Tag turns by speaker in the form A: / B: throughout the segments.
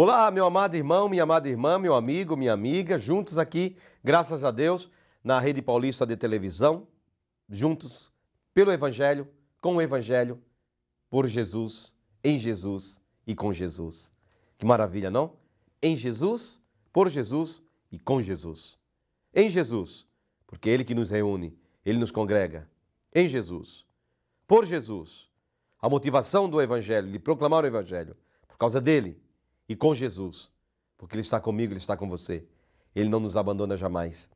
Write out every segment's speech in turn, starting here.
A: Olá, meu amado irmão, minha amada irmã, meu amigo, minha amiga, juntos aqui, graças a Deus, na Rede Paulista de Televisão, juntos pelo Evangelho, com o Evangelho, por Jesus, em Jesus e com Jesus. Que maravilha, não? Em Jesus, por Jesus e com Jesus. Em Jesus, porque Ele que nos reúne, Ele nos congrega. Em Jesus, por Jesus. A motivação do Evangelho, de proclamar o Evangelho, por causa dele e com Jesus, porque Ele está comigo, Ele está com você. Ele não nos abandona jamais.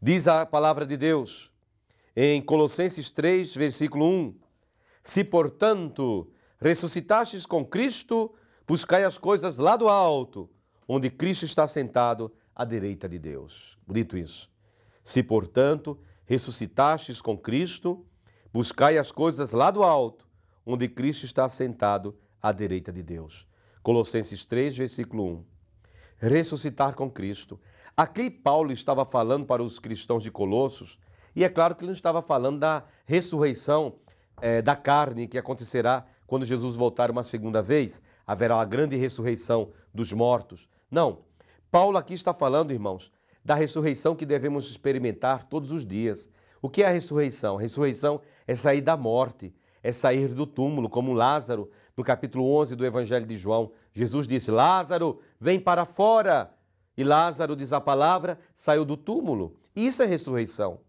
A: Diz a palavra de Deus em Colossenses 3, versículo 1: Se, portanto, ressuscitastes com Cristo, buscai as coisas lá do alto, onde Cristo está sentado à direita de Deus. Bonito isso. Se, portanto, ressuscitastes com Cristo, buscai as coisas lá do alto, onde Cristo está sentado à direita de Deus. Colossenses 3, versículo 1. Ressuscitar com Cristo. Aqui Paulo estava falando para os cristãos de Colossos, e é claro que ele não estava falando da ressurreição é, da carne que acontecerá quando Jesus voltar uma segunda vez. Haverá a grande ressurreição dos mortos. Não. Paulo aqui está falando, irmãos, da ressurreição que devemos experimentar todos os dias. O que é a ressurreição? A ressurreição é sair da morte, é sair do túmulo, como Lázaro, no capítulo 11 do Evangelho de João. Jesus disse: Lázaro, vem para fora. E Lázaro, diz a palavra, saiu do túmulo. Isso é ressurreição.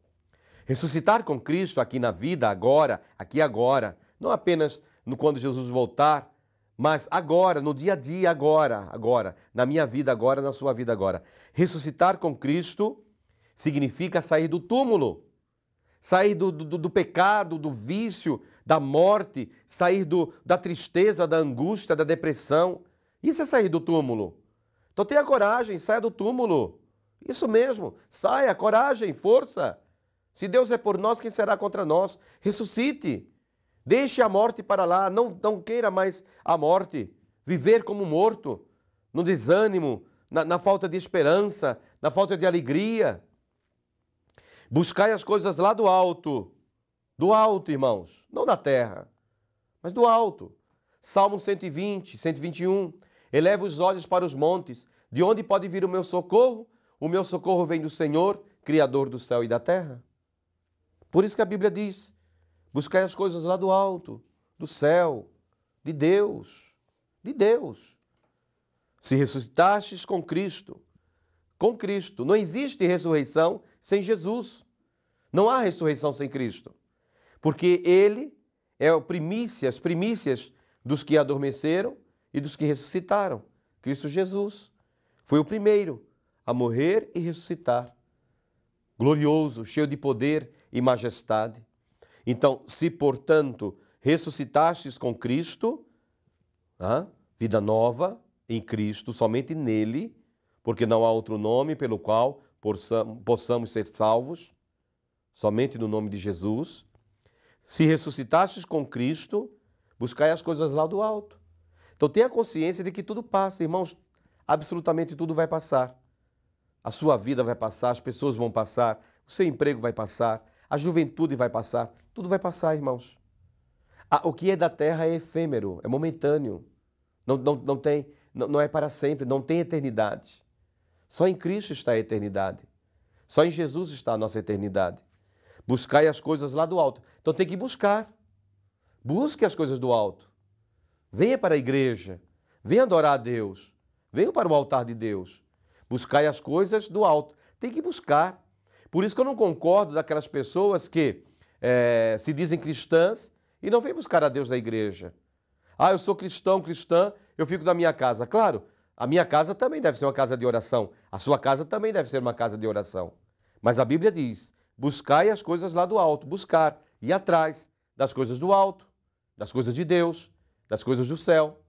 A: Ressuscitar com Cristo aqui na vida, agora, aqui agora, não apenas no quando Jesus voltar, mas agora, no dia a dia, agora, agora, na minha vida agora, na sua vida agora. Ressuscitar com Cristo significa sair do túmulo sair do, do, do, pecado, do vício, da morte, sair do, da tristeza, da angústia, da depressão. Isso é sair do túmulo. Então tenha coragem, saia do túmulo. Isso mesmo, saia, coragem, força. Se Deus é por nós, quem será contra nós? Ressuscite. Deixe a morte para lá, não, não queira mais a morte. Viver como morto, no desânimo, na, na falta de esperança, na falta de alegria. Buscai as coisas lá do alto. Do alto, irmãos. Não da terra, mas do alto. Salmo 120, 121. Eleva os olhos para os montes. De onde pode vir o meu socorro? O meu socorro vem do Senhor, Criador do céu e da terra. Por isso que a Bíblia diz: buscai as coisas lá do alto, do céu, de Deus, de Deus. Se ressuscitastes com Cristo, com Cristo, não existe ressurreição sem Jesus. Não há ressurreição sem Cristo. Porque ele é o primícias, primícias dos que adormeceram e dos que ressuscitaram. Cristo Jesus foi o primeiro a morrer e ressuscitar. Glorioso, cheio de poder e majestade. Então, se portanto ressuscitastes com Cristo, ah, vida nova em Cristo, somente nele, porque não há outro nome pelo qual possamos ser salvos, somente no nome de Jesus. Se ressuscitastes com Cristo, buscai as coisas lá do alto. Então tenha consciência de que tudo passa, irmãos, absolutamente tudo vai passar. A sua vida vai passar, as pessoas vão passar, o seu emprego vai passar, a juventude vai passar, tudo vai passar, irmãos. Ah, o que é da terra é efêmero, é momentâneo, não, não, não, tem, não, não é para sempre, não tem eternidade. Só em Cristo está a eternidade. Só em Jesus está a nossa eternidade. Buscai as coisas lá do alto. Então tem que buscar. Busque as coisas do alto. Venha para a igreja. Venha adorar a Deus. Venha para o altar de Deus. Buscai as coisas do alto. Tem que buscar. Por isso que eu não concordo daquelas pessoas que é, se dizem cristãs e não vêm buscar a Deus na igreja. Ah, eu sou cristão, cristã, eu fico na minha casa. Claro, a minha casa também deve ser uma casa de oração. A sua casa também deve ser uma casa de oração. Mas a Bíblia diz: buscai as coisas lá do alto, buscar e atrás das coisas do alto, das coisas de Deus, das coisas do céu.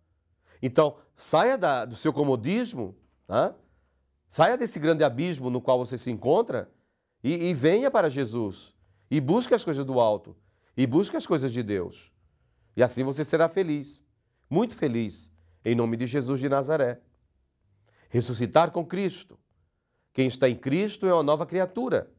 A: Então, saia da, do seu comodismo, né? saia desse grande abismo no qual você se encontra e, e venha para Jesus e busque as coisas do alto e busque as coisas de Deus. E assim você será feliz, muito feliz, em nome de Jesus de Nazaré ressuscitar com Cristo. Quem está em Cristo é uma nova criatura.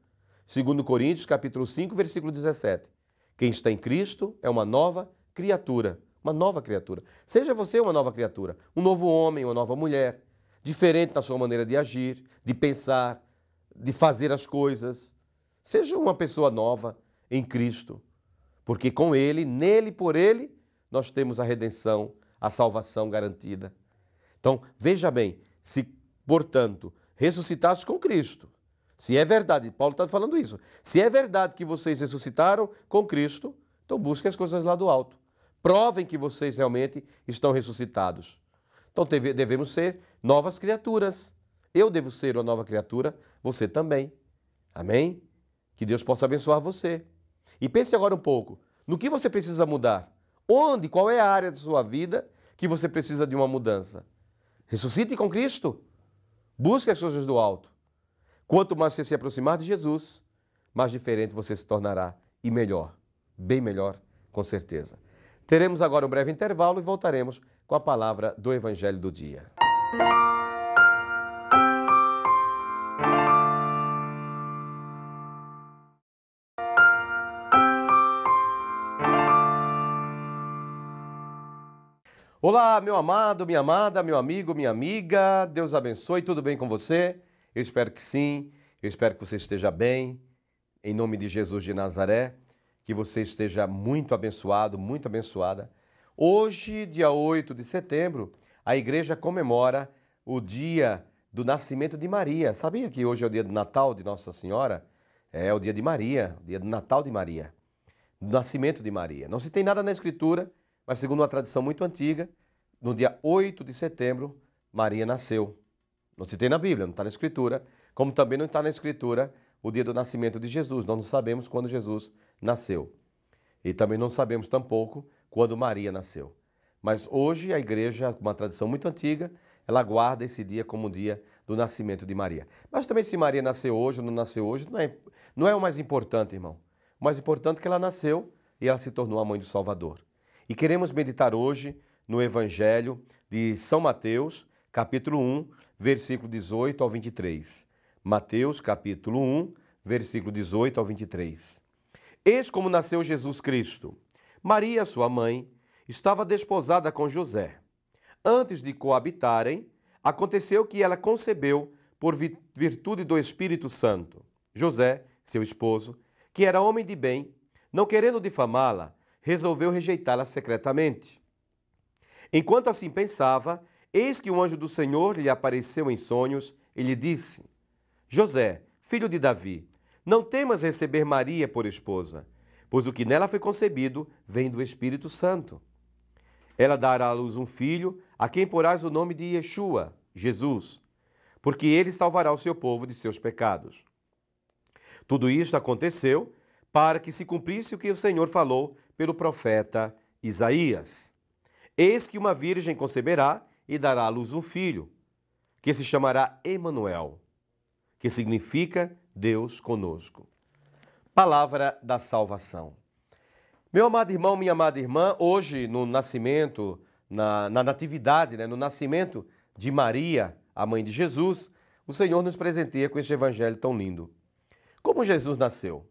A: Segundo Coríntios, capítulo 5, versículo 17. Quem está em Cristo é uma nova criatura, uma nova criatura. Seja você uma nova criatura, um novo homem, uma nova mulher, diferente na sua maneira de agir, de pensar, de fazer as coisas. Seja uma pessoa nova em Cristo, porque com ele, nele, por ele, nós temos a redenção, a salvação garantida. Então, veja bem, se, portanto, ressuscitaste com Cristo, se é verdade, Paulo está falando isso, se é verdade que vocês ressuscitaram com Cristo, então busquem as coisas lá do alto. Provem que vocês realmente estão ressuscitados. Então devemos ser novas criaturas. Eu devo ser uma nova criatura, você também. Amém? Que Deus possa abençoar você. E pense agora um pouco: no que você precisa mudar? Onde, qual é a área da sua vida que você precisa de uma mudança? Ressuscite com Cristo. Busque as coisas do alto. Quanto mais você se aproximar de Jesus, mais diferente você se tornará e melhor, bem melhor, com certeza. Teremos agora um breve intervalo e voltaremos com a palavra do Evangelho do Dia. Olá, meu amado, minha amada, meu amigo, minha amiga. Deus abençoe. Tudo bem com você? Eu espero que sim. Eu espero que você esteja bem. Em nome de Jesus de Nazaré, que você esteja muito abençoado, muito abençoada. Hoje, dia 8 de setembro, a igreja comemora o dia do nascimento de Maria. Sabia que hoje é o dia do Natal de Nossa Senhora? É o dia de Maria, o dia do Natal de Maria, do nascimento de Maria. Não se tem nada na escritura mas, segundo uma tradição muito antiga, no dia 8 de setembro, Maria nasceu. Não se tem na Bíblia, não está na Escritura, como também não está na Escritura o dia do nascimento de Jesus. Nós não sabemos quando Jesus nasceu. E também não sabemos tampouco quando Maria nasceu. Mas hoje a igreja, uma tradição muito antiga, ela guarda esse dia como o dia do nascimento de Maria. Mas também se Maria nasceu hoje ou não nasceu hoje, não é, não é o mais importante, irmão. O mais importante é que ela nasceu e ela se tornou a mãe do Salvador. E queremos meditar hoje no Evangelho de São Mateus, capítulo 1, versículo 18 ao 23. Mateus, capítulo 1, versículo 18 ao 23. Eis como nasceu Jesus Cristo. Maria, sua mãe, estava desposada com José. Antes de coabitarem, aconteceu que ela concebeu por virtude do Espírito Santo. José, seu esposo, que era homem de bem, não querendo difamá-la, resolveu rejeitá-la secretamente. Enquanto assim pensava, eis que o anjo do Senhor lhe apareceu em sonhos e lhe disse: José, filho de Davi, não temas receber Maria por esposa, pois o que nela foi concebido vem do Espírito Santo. Ela dará à luz um filho, a quem porás o nome de Yeshua, Jesus, porque ele salvará o seu povo de seus pecados. Tudo isto aconteceu para que se cumprisse o que o Senhor falou pelo profeta Isaías. Eis que uma virgem conceberá e dará à luz um filho, que se chamará Emanuel, que significa Deus conosco. Palavra da salvação. Meu amado irmão, minha amada irmã, hoje no nascimento, na, na natividade, né, no nascimento de Maria, a mãe de Jesus, o Senhor nos presenteia com este evangelho tão lindo. Como Jesus nasceu?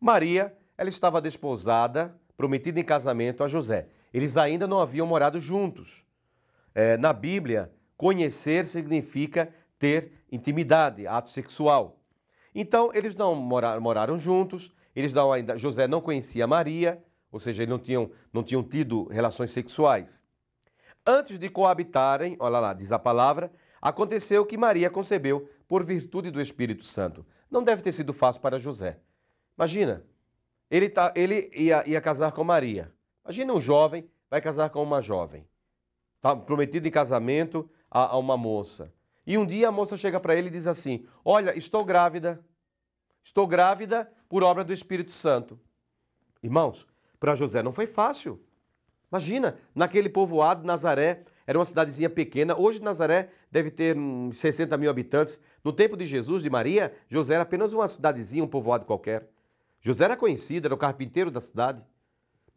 A: Maria, ela estava desposada prometida em casamento a José. Eles ainda não haviam morado juntos. É, na Bíblia, conhecer significa ter intimidade, ato sexual. Então, eles não moraram, moraram juntos, eles não ainda, José não conhecia Maria, ou seja, eles não tinham, não tinham tido relações sexuais. Antes de coabitarem, olha lá, diz a palavra, aconteceu que Maria concebeu por virtude do Espírito Santo. Não deve ter sido fácil para José. Imagina, ele, tá, ele ia, ia casar com Maria. Imagina um jovem vai casar com uma jovem. Está prometido em casamento a, a uma moça. E um dia a moça chega para ele e diz assim: Olha, estou grávida. Estou grávida por obra do Espírito Santo. Irmãos, para José não foi fácil. Imagina, naquele povoado, Nazaré, era uma cidadezinha pequena. Hoje Nazaré deve ter 60 mil habitantes. No tempo de Jesus, de Maria, José era apenas uma cidadezinha, um povoado qualquer. José era conhecido, era o carpinteiro da cidade.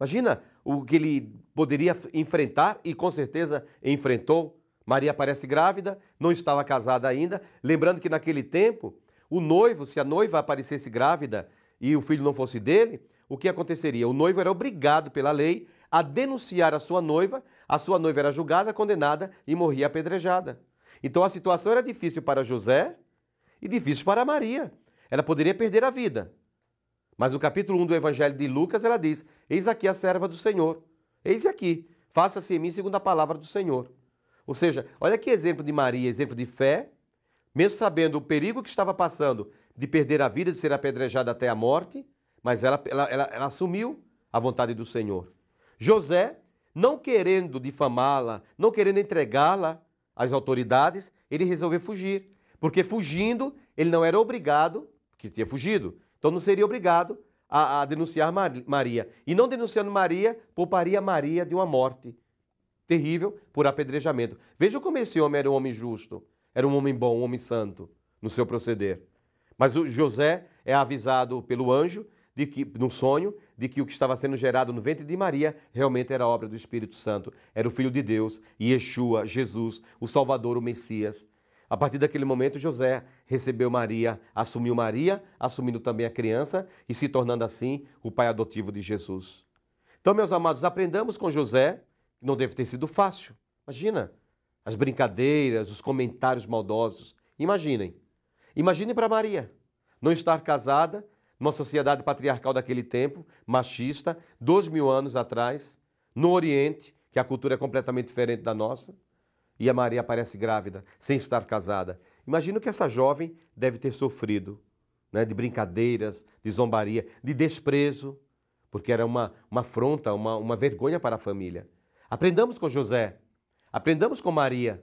A: Imagina o que ele poderia enfrentar e com certeza enfrentou. Maria aparece grávida, não estava casada ainda. Lembrando que naquele tempo, o noivo, se a noiva aparecesse grávida e o filho não fosse dele, o que aconteceria? O noivo era obrigado pela lei a denunciar a sua noiva, a sua noiva era julgada, condenada e morria apedrejada. Então a situação era difícil para José e difícil para Maria. Ela poderia perder a vida, mas o capítulo 1 do Evangelho de Lucas, ela diz: Eis aqui a serva do Senhor. Eis aqui, faça-se em mim segundo a palavra do Senhor. Ou seja, olha que exemplo de Maria, exemplo de fé, mesmo sabendo o perigo que estava passando de perder a vida, de ser apedrejada até a morte, mas ela, ela, ela, ela assumiu a vontade do Senhor. José, não querendo difamá-la, não querendo entregá-la às autoridades, ele resolveu fugir. Porque fugindo, ele não era obrigado, que tinha fugido, então não seria obrigado a, a denunciar Maria. E não denunciando Maria, pouparia Maria de uma morte terrível por apedrejamento. Veja como esse homem era um homem justo, era um homem bom, um homem santo no seu proceder. Mas o José é avisado pelo anjo de que no sonho de que o que estava sendo gerado no ventre de Maria realmente era obra do Espírito Santo, era o filho de Deus, Yeshua, Jesus, o Salvador, o Messias. A partir daquele momento, José recebeu Maria, assumiu Maria, assumindo também a criança e se tornando assim o pai adotivo de Jesus. Então, meus amados, aprendamos com José, que não deve ter sido fácil. Imagina as brincadeiras, os comentários maldosos. Imaginem. Imaginem para Maria não estar casada numa sociedade patriarcal daquele tempo, machista, dois mil anos atrás, no Oriente, que a cultura é completamente diferente da nossa e a Maria aparece grávida, sem estar casada. Imagino que essa jovem deve ter sofrido né, de brincadeiras, de zombaria, de desprezo, porque era uma, uma afronta, uma, uma vergonha para a família. Aprendamos com José, aprendamos com Maria,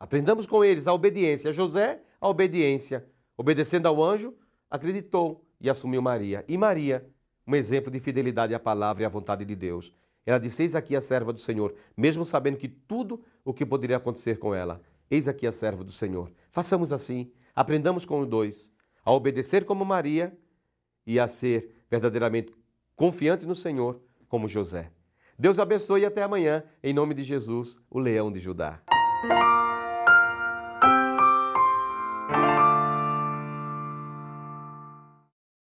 A: aprendamos com eles a obediência. José, a obediência. Obedecendo ao anjo, acreditou e assumiu Maria. E Maria, um exemplo de fidelidade à palavra e à vontade de Deus. Ela disse: Eis aqui a serva do Senhor, mesmo sabendo que tudo o que poderia acontecer com ela. Eis aqui a serva do Senhor. Façamos assim, aprendamos com os dois a obedecer como Maria e a ser verdadeiramente confiante no Senhor como José. Deus abençoe e até amanhã, em nome de Jesus, o leão de Judá.